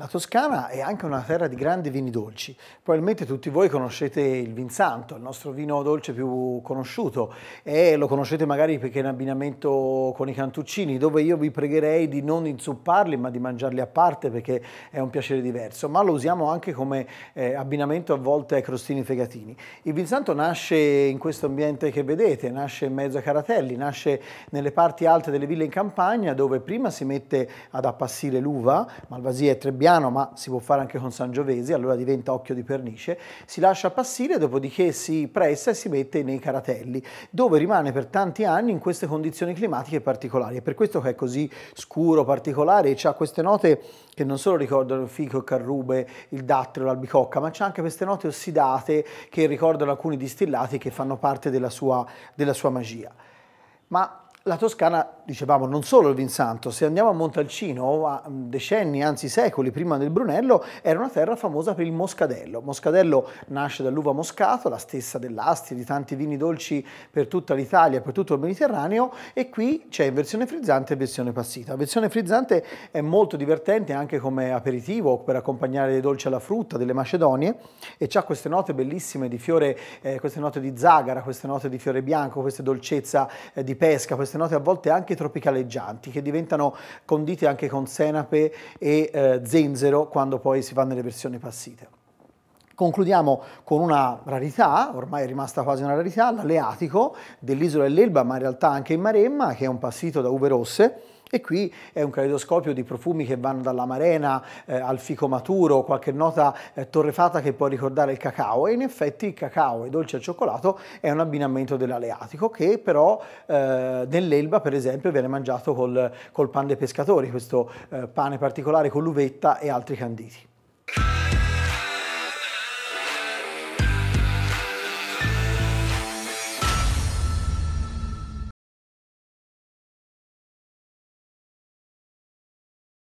La Toscana è anche una terra di grandi vini dolci. Probabilmente tutti voi conoscete il Vinsanto, il nostro vino dolce più conosciuto, e lo conoscete magari perché è in abbinamento con i cantuccini, dove io vi pregherei di non inzupparli ma di mangiarli a parte perché è un piacere diverso, ma lo usiamo anche come eh, abbinamento a volte ai crostini fegatini. Il Vinsanto nasce in questo ambiente che vedete, nasce in mezzo a Caratelli, nasce nelle parti alte delle ville in campagna dove prima si mette ad appassire l'uva, Malvasia e Trebbiano, Soriano, ma si può fare anche con Sangiovesi, allora diventa occhio di pernice, si lascia appassire, dopodiché si pressa e si mette nei caratelli, dove rimane per tanti anni in queste condizioni climatiche particolari. È per questo che è così scuro, particolare, e ha queste note che non solo ricordano il fico, il carrube, il dattero, l'albicocca, ma c'è anche queste note ossidate che ricordano alcuni distillati che fanno parte della sua, della sua magia. Ma la Toscana, dicevamo, non solo il Vinsanto, se andiamo a Montalcino, a mm, decenni, anzi secoli prima del Brunello, era una terra famosa per il moscadello. Moscadello nasce dall'uva moscato, la stessa dell'Asti, di tanti vini dolci per tutta l'Italia, per tutto il Mediterraneo, e qui c'è in versione frizzante e versione passita. La versione frizzante è molto divertente anche come aperitivo, per accompagnare dei dolci alla frutta, delle macedonie, e ha queste note bellissime di fiore, eh, queste note di zagara, queste note di fiore bianco, questa dolcezza eh, di pesca, queste queste note a volte anche tropicaleggianti che diventano condite anche con senape e eh, zenzero quando poi si va nelle versioni passite. Concludiamo con una rarità, ormai è rimasta quasi una rarità, l'aleatico dell'isola dell'Elba, ma in realtà anche in Maremma, che è un passito da uve rosse, e qui è un caleidoscopio di profumi che vanno dall'amarena eh, al fico maturo, qualche nota eh, torrefata che può ricordare il cacao e in effetti il cacao e dolce al cioccolato è un abbinamento dell'aleatico che però eh, nell'Elba per esempio viene mangiato col, col pan dei pescatori, questo eh, pane particolare con l'uvetta e altri canditi.